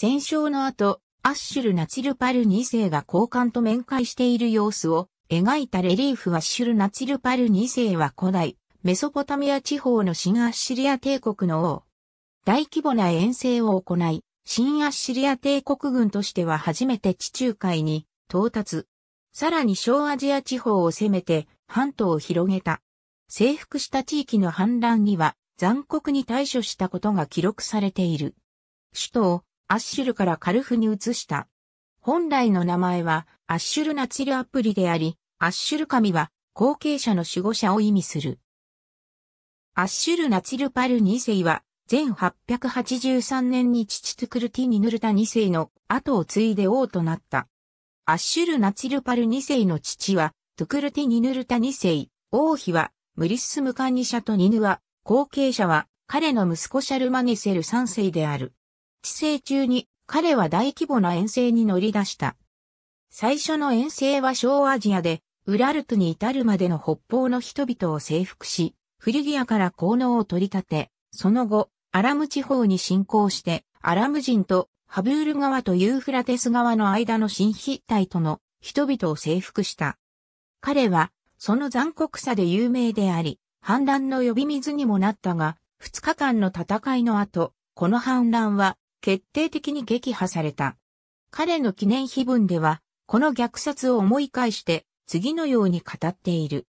戦勝の後、アッシュル・ナチルパル2世が交換と面会している様子を描いたレリーフアッシュル・ナチルパル2世は古代、メソポタミア地方の新アッシリア帝国の王。大規模な遠征を行い、新アッシリア帝国軍としては初めて地中海に到達。さらに小アジア地方を攻めて半島を広げた。征服した地域の反乱には残酷に対処したことが記録されている。首都をアッシュルからカルフに移した。本来の名前はアッシュルナチルアプリであり、アッシュル神は後継者の守護者を意味する。アッシュルナチルパル2世は、前883年に父トゥクルティニヌルタ2世の後を継いで王となった。アッシュルナチルパル2世の父は、トゥクルティニヌルタ2世、王妃は、ムリッスムカンニシャとニヌは、後継者は、彼の息子シャルマネセル3世である。治世中に彼は大規模な遠征に乗り出した。最初の遠征は小アジアで、ウラルトに至るまでの北方の人々を征服し、フリギアから効能を取り立て、その後、アラム地方に侵攻して、アラム人とハブール川とユーフラテス川の間の新筆体との人々を征服した。彼は、その残酷さで有名であり、反乱の呼び水にもなったが、二日間の戦いの後、この反乱は決定的に撃破された。彼の記念碑文では、この虐殺を思い返して次のように語っている。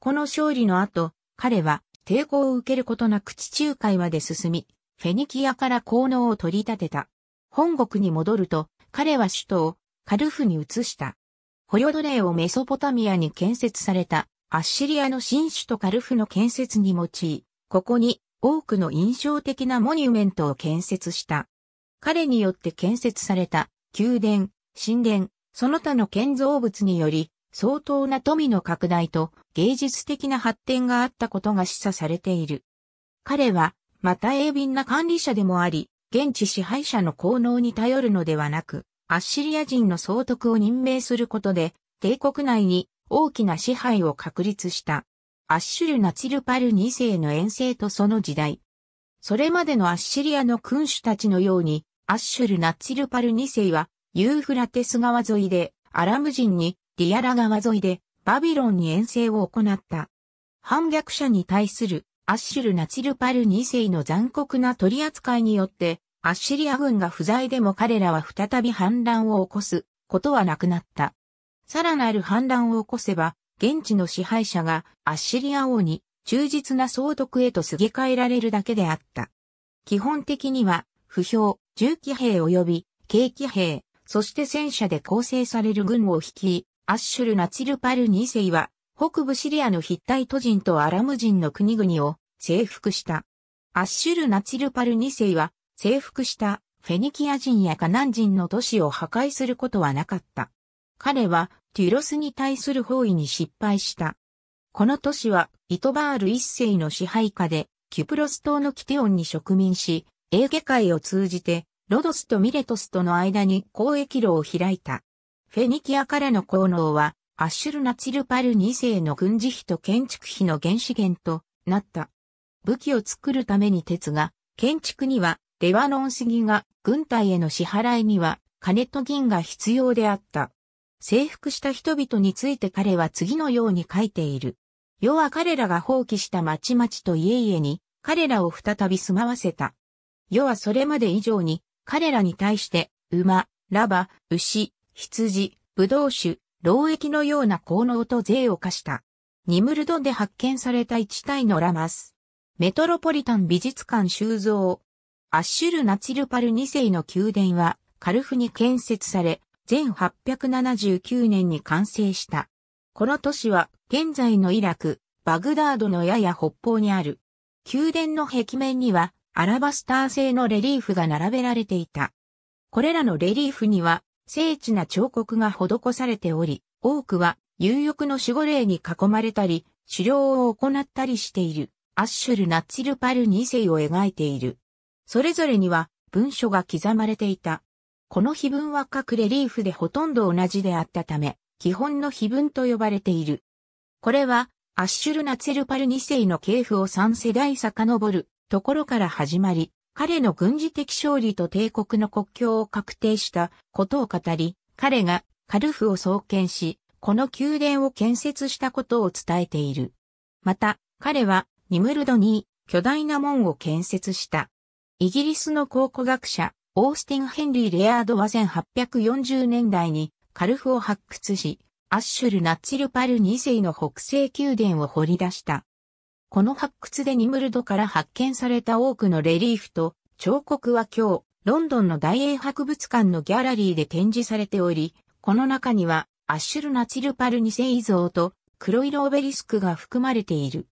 この勝利の後、彼は抵抗を受けることなく地中海まで進み、フェニキアから効能を取り立てた。本国に戻ると、彼は首都をカルフに移した。ホヨドレイをメソポタミアに建設されたアッシリアの新首都カルフの建設に用い、ここに多くの印象的なモニュメントを建設した。彼によって建設された宮殿、神殿、その他の建造物により相当な富の拡大と芸術的な発展があったことが示唆されている。彼はまた鋭敏な管理者でもあり、現地支配者の効能に頼るのではなく、アッシリア人の総督を任命することで、帝国内に大きな支配を確立した。アッシュル・ナツィルパル2世の遠征とその時代。それまでのアッシリアの君主たちのように、アッシュル・ナッツィルパル2世は、ユーフラテス川沿いで、アラム人に、ディアラ川沿いで、バビロンに遠征を行った。反逆者に対する、アッシュル・ナチルパル2世の残酷な取り扱いによって、アッシリア軍が不在でも彼らは再び反乱を起こすことはなくなった。さらなる反乱を起こせば、現地の支配者がアッシリア王に忠実な総督へとすげ替えられるだけであった。基本的には不評、重機兵及び軽機兵、そして戦車で構成される軍を率い、アッシュル・ナツィルパル2世は、北部シリアのヒッタイト人とアラム人の国々を征服した。アッシュル・ナツィルパル2世は、征服したフェニキア人やカナン人の都市を破壊することはなかった。彼は、テュロスに対する包囲に失敗した。この都市は、イトバール一世の支配下で、キュプロス島のキテオンに植民し、エーゲ海を通じて、ロドスとミレトスとの間に交易路を開いた。フェニキアからの効能は、アッシュルナツィルパル2世の軍事費と建築費の原資源となった。武器を作るために鉄が、建築にはレワノン杉が、軍隊への支払いには金と銀が必要であった。征服した人々について彼は次のように書いている。世は彼らが放棄した町々と家々に彼らを再び住まわせた。世はそれまで以上に、彼らに対して、馬、ラバ、牛、羊、ブドウ酒、労役のような効能と税を課した。ニムルドで発見された一体のラマス。メトロポリタン美術館収蔵。アッシュル・ナチルパル2世の宮殿は、カルフに建設され、全879年に完成した。この都市は、現在のイラク、バグダードのやや北方にある。宮殿の壁面には、アラバスター製のレリーフが並べられていた。これらのレリーフには、精緻な彫刻が施されており、多くは、有力の守護霊に囲まれたり、狩猟を行ったりしている、アッシュル・ナッツィル・パル2世を描いている。それぞれには、文書が刻まれていた。この碑文は各レリーフでほとんど同じであったため、基本の碑文と呼ばれている。これは、アッシュル・ナツェルパル2世の系譜を3世代遡るところから始まり、彼の軍事的勝利と帝国の国境を確定したことを語り、彼がカルフを創建し、この宮殿を建設したことを伝えている。また、彼はニムルドに巨大な門を建設した。イギリスの考古学者、オースティン・ヘンリー・レアードは1840年代にカルフを発掘し、アッシュル・ナッツィル・パル2世の北西宮殿を掘り出した。この発掘でニムルドから発見された多くのレリーフと彫刻は今日、ロンドンの大英博物館のギャラリーで展示されており、この中にはアッシュルナチルパル二世像と黒色オベリスクが含まれている。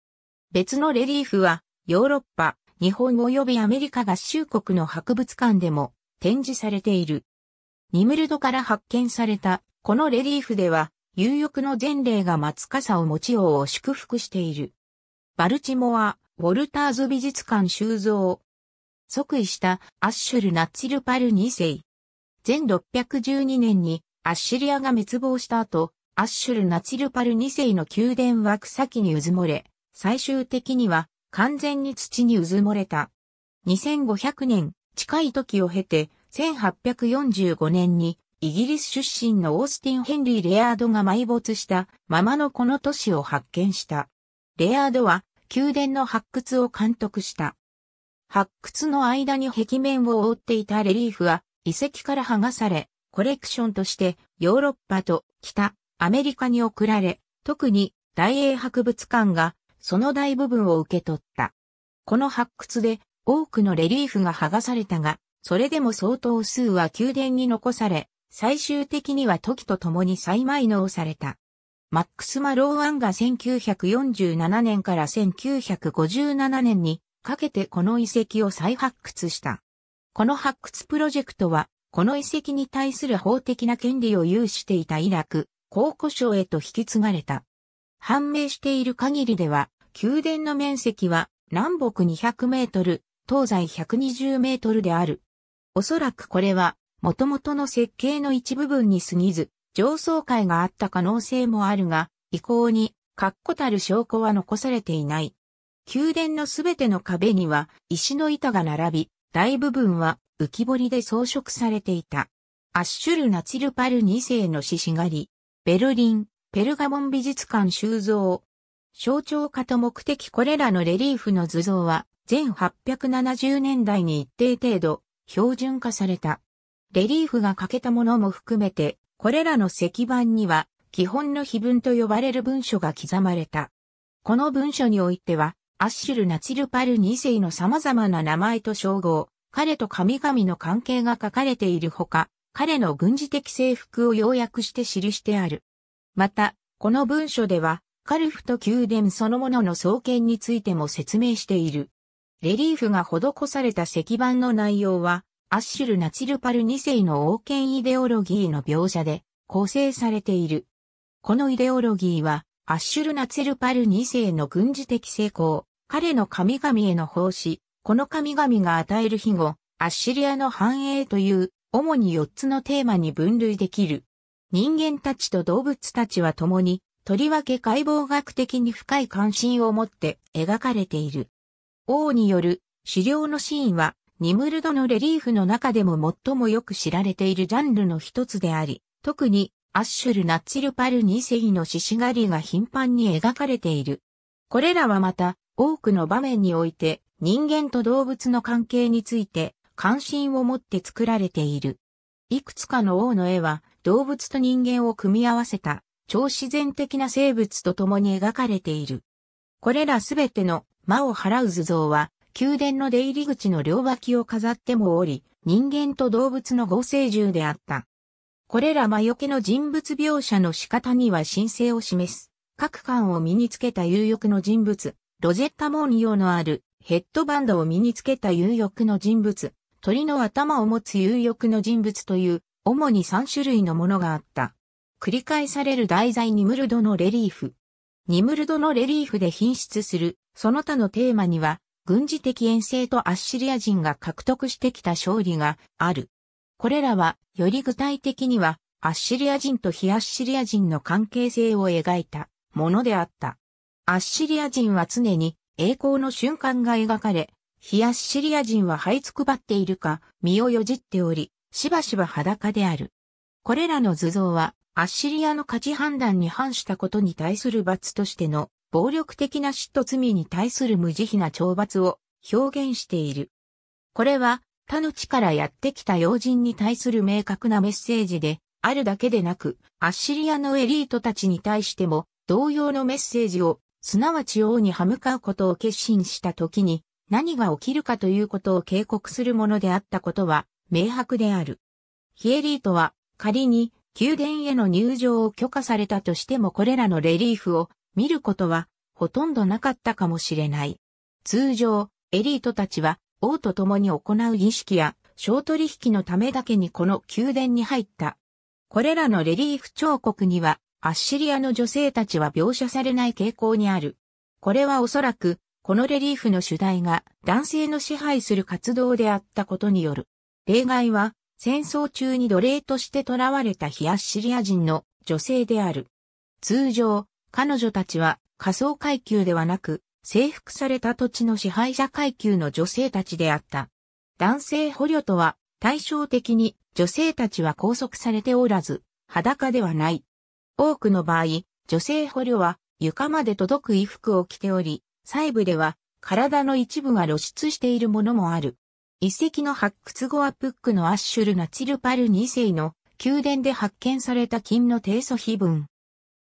別のレリーフはヨーロッパ、日本及びアメリカ合衆国の博物館でも展示されている。ニムルドから発見されたこのレリーフでは、有力の前例が松笠を持ち王を祝福している。バルチモア、ウォルターズ美術館収蔵。即位したアッシュル・ナッツィル・パル2世。前612年にアッシリアが滅亡した後、アッシュル・ナツィルパル2世の宮殿は草木にうずもれ、最終的には完全に土にうずもれた。2500年近い時を経て、1845年にイギリス出身のオースティン・ヘンリー・レアードが埋没したままのこの都市を発見した。レアードは宮殿の発掘を監督した。発掘の間に壁面を覆っていたレリーフは遺跡から剥がされ、コレクションとしてヨーロッパと北アメリカに送られ、特に大英博物館がその大部分を受け取った。この発掘で多くのレリーフが剥がされたが、それでも相当数は宮殿に残され、最終的には時と共に再埋納された。マックス・マローワンが1947年から1957年にかけてこの遺跡を再発掘した。この発掘プロジェクトは、この遺跡に対する法的な権利を有していたイラク、考古省へと引き継がれた。判明している限りでは、宮殿の面積は南北200メートル、東西120メートルである。おそらくこれは、元々の設計の一部分に過ぎず、上層階があった可能性もあるが、遺構に確固たる証拠は残されていない。宮殿のすべての壁には石の板が並び、大部分は浮き彫りで装飾されていた。アッシュル・ナツィルパル2世の獅子狩り、ベルリン、ペルガモン美術館収蔵、象徴化と目的これらのレリーフの図像は、全870年代に一定程度、標準化された。レリーフが欠けたものも含めて、これらの石板には、基本の碑文と呼ばれる文書が刻まれた。この文書においては、アッシュル・ナチルパル2世の様々な名前と称号、彼と神々の関係が書かれているほか、彼の軍事的征服を要約して記してある。また、この文書では、カルフと宮殿そのものの創建についても説明している。レリーフが施された石板の内容は、アッシュル・ナチルパル2世の王権イデオロギーの描写で構成されている。このイデオロギーは、アッシュル・ナチルパル2世の軍事的成功、彼の神々への奉仕、この神々が与える庇護、アッシリアの繁栄という、主に4つのテーマに分類できる。人間たちと動物たちは共に、とりわけ解剖学的に深い関心を持って描かれている。王による狩猟のシーンは、ニムルドのレリーフの中でも最もよく知られているジャンルの一つであり、特にアッシュル・ナッチル・パル2世の獅子狩りが頻繁に描かれている。これらはまた多くの場面において人間と動物の関係について関心を持って作られている。いくつかの王の絵は動物と人間を組み合わせた超自然的な生物と共に描かれている。これらすべての魔を払う図像は宮殿の出入り口の両脇を飾ってもおり、人間と動物の合成獣であった。これら魔除けの人物描写の仕方には神聖を示す。各巻を身につけた有力の人物、ロジェッタ・モーニ用のあるヘッドバンドを身につけた有力の人物、鳥の頭を持つ有力の人物という、主に3種類のものがあった。繰り返される題材ニムルドのレリーフ。ニムルドのレリーフで品質する、その他のテーマには、軍事的遠征とアッシリア人が獲得してきた勝利がある。これらは、より具体的には、アッシリア人と非アッシリア人の関係性を描いたものであった。アッシリア人は常に栄光の瞬間が描かれ、非アッシリア人は這いつくばっているか、身をよじっており、しばしば裸である。これらの図像は、アッシリアの価値判断に反したことに対する罰としての暴力的な嫉妬罪に対する無慈悲な懲罰を表現している。これは他の地からやってきた要人に対する明確なメッセージであるだけでなく、アッシリアのエリートたちに対しても同様のメッセージを、すなわち王に歯向かうことを決心した時に何が起きるかということを警告するものであったことは明白である。ヒエリートは仮に宮殿への入場を許可されたとしてもこれらのレリーフを見ることはほとんどなかったかもしれない。通常、エリートたちは王と共に行う儀式や小取引のためだけにこの宮殿に入った。これらのレリーフ彫刻にはアッシリアの女性たちは描写されない傾向にある。これはおそらくこのレリーフの主題が男性の支配する活動であったことによる。例外は戦争中に奴隷として囚われた非アッシリア人の女性である。通常、彼女たちは仮想階級ではなく、征服された土地の支配者階級の女性たちであった。男性捕虜とは対照的に女性たちは拘束されておらず、裸ではない。多くの場合、女性捕虜は床まで届く衣服を着ており、細部では体の一部が露出しているものもある。遺跡の発掘後はプックのアッシュル・ナチルパル2世の宮殿で発見された金の低素碑文。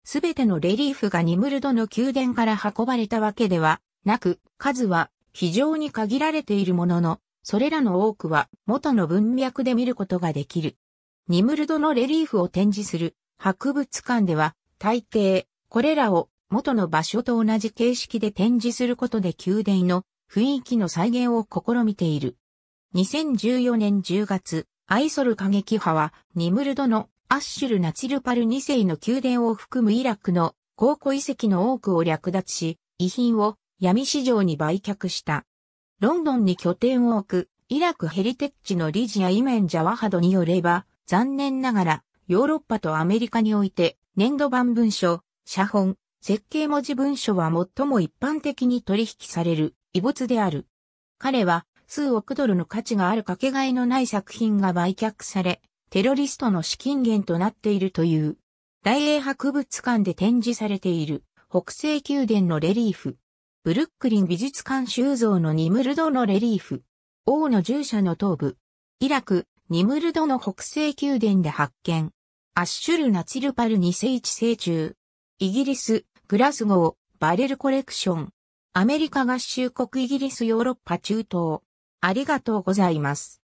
すべてのレリーフがニムルドの宮殿から運ばれたわけではなく、数は非常に限られているものの、それらの多くは元の文脈で見ることができる。ニムルドのレリーフを展示する博物館では、大抵、これらを元の場所と同じ形式で展示することで宮殿の雰囲気の再現を試みている。2014年10月、アイソル過激派はニムルドのアッシュル・ナチルパル2世の宮殿を含むイラクの考古遺跡の多くを略奪し、遺品を闇市場に売却した。ロンドンに拠点を置くイラクヘリテッジの理事やイメン・ジャワハドによれば、残念ながらヨーロッパとアメリカにおいて年度版文書、写本、設計文字文書は最も一般的に取引される遺物である。彼は数億ドルの価値があるかけがえのない作品が売却され、テロリストの資金源となっているという。大英博物館で展示されている北西宮殿のレリーフ。ブルックリン美術館収蔵のニムルドのレリーフ。王の従者の頭部。イラク、ニムルドの北西宮殿で発見。アッシュル・ナツィルパル二世一世中。イギリス、グラスゴー、バレルコレクション。アメリカ合衆国イギリスヨーロッパ中東。ありがとうございます。